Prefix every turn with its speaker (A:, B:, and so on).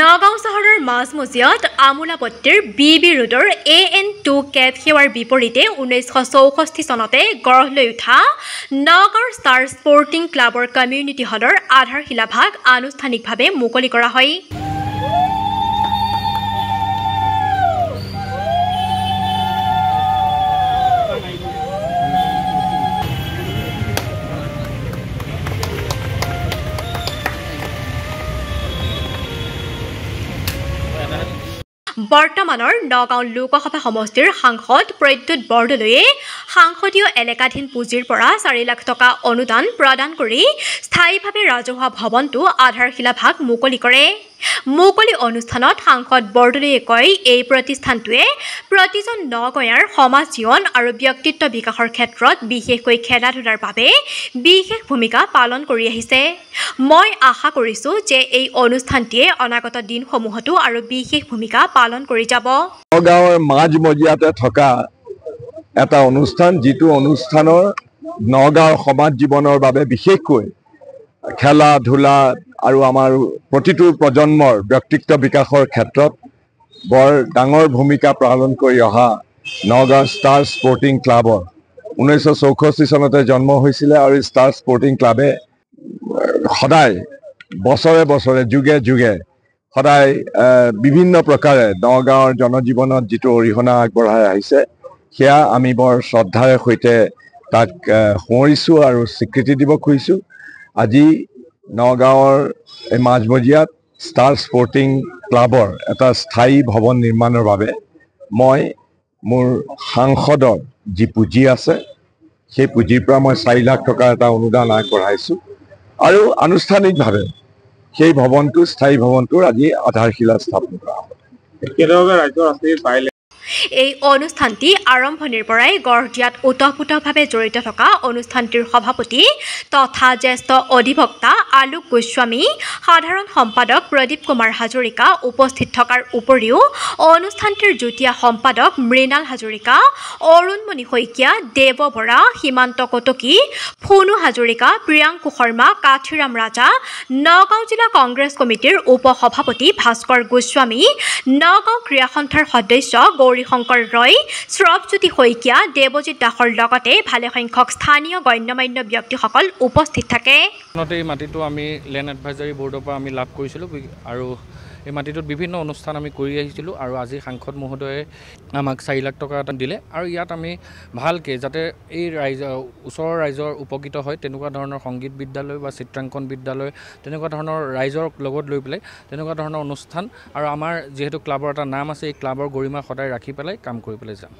A: নগাঁও চহৰৰ মাজমজিয়াত আমোলাপট্টিৰ B B ৰোডৰ এ এন টু কেব সেৱাৰ বিপৰীতে ঊনৈছশ চৌষষ্ঠি চনতে গঢ় লৈ উঠা নগাঁৱৰ ষ্টাৰ স্পৰ্টিং ক্লাবৰ কমিউনিটি হলৰ আধাৰশিলাভাগ আনুষ্ঠানিকভাৱে মুকলি কৰা হয় বৰ্তমানৰ নগাঁও লোকসভা সমষ্টিৰ সাংসদ প্ৰদ্যুৎ বৰদলৈয়ে সাংসদীয় এলেকাধীন পুঁজিৰ পৰা চাৰি লাখ টকা অনুদান প্ৰদান কৰি স্থায়ীভাৱে ৰাজহুৱা ভৱনটো আধাৰশিলাভাগ মুকলি কৰে মুকলি অনুষ্ঠানত সাংসদ বৰদলৈয়ে কয় এই প্ৰতিষ্ঠানটোৱে প্ৰতিজন নগঞাৰ সমাজ জীৱন আৰু ব্যক্তিত্ব বিকাশৰ ক্ষেত্ৰত বিশেষকৈ খেলা ধূলাৰ বাবে বিশেষ ভূমিকা পালন কৰি আহিছে মই আশা কৰিছোঁ যে এই অনুষ্ঠানটিয়ে অনাগত দিনসমূহতো আৰু বিশেষ ভূমিকা পালন পালন কৰি যাব
B: নগাঁৱৰ মাজমজিয়াতে থকা এটা অনুষ্ঠান যিটো অনুষ্ঠানৰ নগাঁৱৰ সমাজ জীৱনৰ বাবে বিশেষকৈ খেলা ধূলা আৰু আমাৰ প্ৰতিটো প্ৰজন্মৰ ব্যক্তিত্ব বিকাশৰ ক্ষেত্ৰত বৰ ডাঙৰ ভূমিকা পালন কৰি অহা নগাঁও ষ্টাৰ স্পৰ্টিং ক্লাবৰ ঊনৈছশ চৌষষ্ঠি চনতে জন্ম হৈছিলে আৰু ষ্টাৰ স্পৰ্টিং ক্লাবে সদায় বছৰে বছৰে যোগে যোগে সদায় বিভিন্ন প্ৰকাৰে নগাঁৱৰ জনজীৱনত যিটো অৰিহণা আগবঢ়াই আহিছে সেয়া আমি বৰ শ্ৰদ্ধাৰে সৈতে তাক সোঁৱৰিছোঁ আৰু স্বীকৃতি দিব খুজিছোঁ আজি নগাঁৱৰ এই মাজমজিয়াত ষ্টাৰ স্পৰ্টিং ক্লাবৰ এটা স্থায়ী ভৱন নিৰ্মাণৰ বাবে মই মোৰ সাংসদৰ যি পুঁজি আছে সেই পুঁজিৰ পৰা মই চাৰি লাখ টকাৰ এটা অনুদান আগবঢ়াইছোঁ আৰু আনুষ্ঠানিকভাৱে সেই ভৱনটো স্থায়ী ভৱনটোৰ আজি আধাৰশিলা স্থাপন কৰা হ'ব একেলগে ৰাজ্যৰ আছে
A: এই অনুষ্ঠানটি আৰম্ভণিৰ পৰাই গঢ় দিয়াত ওতঃপোতভাৱে জড়িত থকা অনুষ্ঠানটিৰ সভাপতি তথা জ্যেষ্ঠ অধিবক্তা আলোক গোস্বামী সাধাৰণ সম্পাদক প্ৰদীপ কুমাৰ হাজৰিকা উপস্থিত থকাৰ উপৰিও অনুষ্ঠানটিৰ যুটীয়া সম্পাদক মৃণাল হাজৰিকা অৰুণমণি শইকীয়া দেৱ বৰা সীমান্ত কটকী ফুনু হাজৰিকা প্ৰিয়াংকু শৰ্মা কাঠিৰাম ৰাজা নগাঁও জিলা কংগ্ৰেছ কমিটিৰ উপসভাপতি ভাস্কৰ গোস্বামী নগাঁও ক্ৰীড়া সন্থাৰ সদস্য গৌৰী শংকৰ শংকৰ ৰয় শ্ৰৱজ্যোতি শইকীয়া দেৱজিৎ দাসৰ লগতে ভালে সংখ্যক স্থানীয় গণ্য মান্য ব্যক্তিসকল উপস্থিত
C: থাকে মাটিটো আমি লেণ্ড এডভাইজাৰী বৰ্ডৰ পৰা আমি লাভ কৰিছিলোঁ আৰু এই মাটিটোত বিভিন্ন অনুষ্ঠান আমি কৰি আহিছিলোঁ আৰু আজি সাংসদ মহোদয়ে আমাক চাৰি লাখ টকা এটা দিলে আৰু ইয়াত আমি ভালকৈ যাতে এই ৰাইজ ওচৰৰ ৰাইজৰ উপকৃত হয় তেনেকুৱা ধৰণৰ সংগীত বিদ্যালয় বা চিত্ৰাংকন বিদ্যালয় তেনেকুৱা ধৰণৰ ৰাইজৰ লগত লৈ পেলাই তেনেকুৱা ধৰণৰ অনুষ্ঠান আৰু আমাৰ যিহেতু ক্লাবৰ এটা নাম আছে এই ক্লাবৰ গৰিমা সদায় ৰাখি পেলাই কাম কৰি পেলাই যাম